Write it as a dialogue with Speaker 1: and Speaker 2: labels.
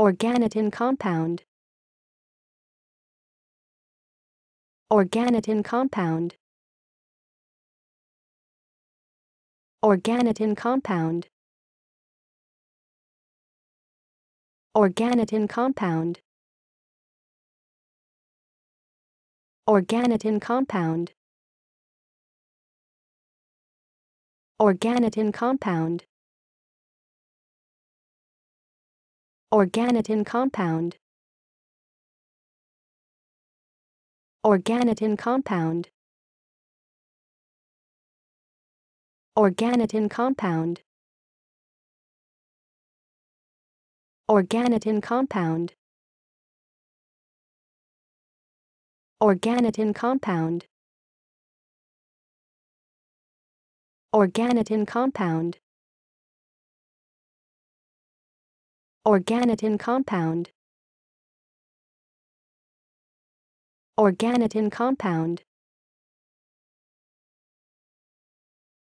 Speaker 1: Organotin compound. Organotin compound. Organotin compound. Organotin compound. Organotin compound. Organotin compound. Organotin compound. Organotin compound. Organotin compound. Organotin compound. Organotin compound. Organotin compound. Organotin compound Organotin compound